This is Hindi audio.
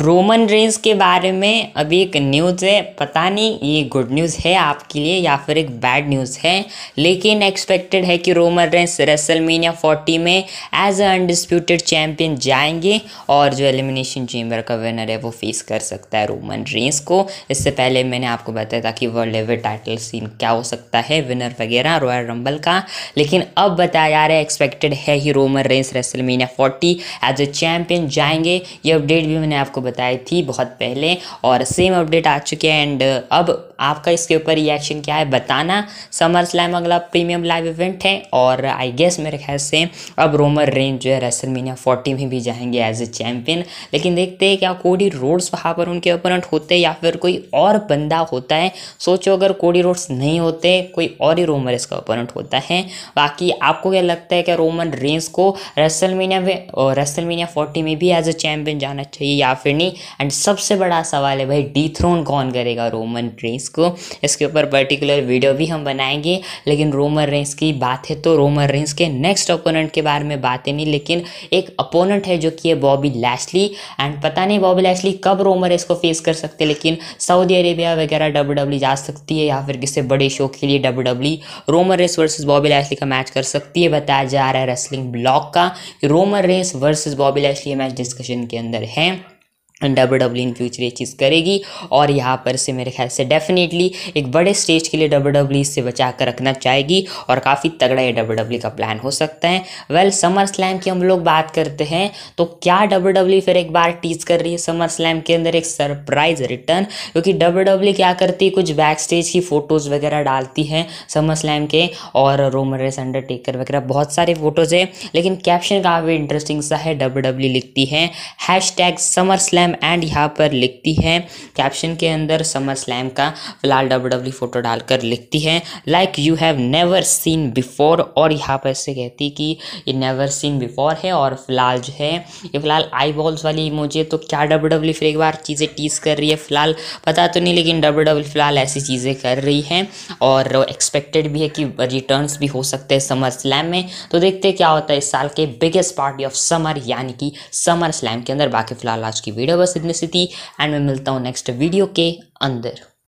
रोमन रेंस के बारे में अभी एक न्यूज़ है पता नहीं ये गुड न्यूज़ है आपके लिए या फिर एक बैड न्यूज़ है लेकिन एक्सपेक्टेड है कि रोमन रेंस रेसलमीनिया 40 में एज अ अनडिस्प्यूटेड चैम्पियन जाएंगे और जो एलिमिनेशन चेम्बर का विनर है वो फेस कर सकता है रोमन रेंस को इससे पहले मैंने आपको बताया था कि वर्ल्ड लेवल टाइटल सीन क्या हो सकता है विनर वगैरह रॉयल रंबल का लेकिन अब बताया जा रहा है एक्सपेक्टेड है ही Roman Reigns WrestleMania forty as a champion जाएंगे ये अपडेट भी मैंने आपको बताई थी बहुत पहले और सेम अपडेट आ चुके हैं एंड uh, अब आपका इसके ऊपर रिएक्शन क्या है बताना समर स्लैम अगला प्रीमियम लाइव इवेंट है और आई गेस मेरे ख्याल से अब रोमर रेंज जो है रेसल मीनिया फोर्टी में भी जाएंगे एज ए चैम्पियन लेकिन देखते हैं क्या कोडी रोड्स वहाँ पर उनके ओपोनेंट होते या फिर कोई और बंदा होता है सोचो अगर कोडी रोड्स नहीं होते कोई और ही रोमर इसका ओपोनेंट होता है बाकी आपको क्या लगता है क्या रोमन रेंज को रेसल मीनिया में मीनिया फोर्टी में भी एज ए चैम्पियन जाना चाहिए या फिर नहीं एंड सबसे बड़ा सवाल है भाई डी थ्रोन कौन करेगा रोमन रेंस को इसके ऊपर पर्टिकुलर वीडियो भी हम बनाएंगे लेकिन रोमन रेंस की बात है तो रोमन रेंस के नेक्स्ट अपोनेंट के बारे में बातें नहीं लेकिन एक अपोनेंट है जो कि है बॉबी लैसली एंड पता नहीं बॉबी लैसली कब रोमन रेंस को फेस कर सकते लेकिन सऊदी अरेबिया वगैरह डब्ल्यू डब्ल्यू e जा सकती है या फिर किसी बड़े शो के लिए W W Roman Reigns versus Bobby Lashley का मैच कर सकती है बताया जा रहा है रेसलिंग ब्लॉक का Roman Reigns versus Bobby Lashley match discussion के अंदर है डब्ल्यू डब्ल्यू इन फ्यूचर ये चीज़ करेगी और यहाँ पर से मेरे ख्याल से डेफिनेटली एक बड़े स्टेज के लिए डब्ल्यू डब्ल्यू इससे e बचा कर रखना चाहेगी और काफ़ी तगड़ा ये डब्ल्यू डब्ल्यू e का प्लान हो सकता है वेल समर स्लैम की हम लोग बात करते हैं तो क्या डब्ल्यू डब्ल्यू e फिर एक बार टीज कर रही है समर स्लैम के अंदर एक सरप्राइज रिटर्न क्योंकि डब्ल्यू डब्ल्यू क्या करती है कुछ बैक स्टेज की फ़ोटोज़ वगैरह डालती हैं समर स्लैम के और रोमरेस अंडरटेकर वगैरह बहुत सारे फ़ोटोज़ हैं लेकिन कैप्शन काफ़ी इंटरेस्टिंग सा है डब्ल्यू डब्ल्यू लिखती है hashtag SummerSlam slam and यहाँ पर लिखती है कैप्शन के अंदर समर स्लैम का फिलहाल डब्ल्यू डब्ल्यू e फोटो डालकर लिखती है like you have never seen before और यहाँ पर से कहती कि ये नेवर सीन बिफोर है और फिलहाल जो है ये फिलहाल आई बॉल्स वाली मुझे तो क्या डब्ल्यू डब्ल्यू e फिर एक बार चीज़ें टीस कर रही है फिलहाल पता तो नहीं लेकिन डब्ल्यू डब्ल्यू e फिलहाल ऐसी चीज़ें कर रही है और एक्सपेक्टेड भी है कि रिटर्न भी हो सकते हैं समर स्लैम में तो देखते क्या होता है इस साल के बिगेस्ट पार्टी ऑफ समर यानी कि समर स्लैम के अंदर बाकी फिलहाल आज की वीडियो बस इतनी सी थी एंड मैं मिलता हूँ नेक्स्ट वीडियो के अंदर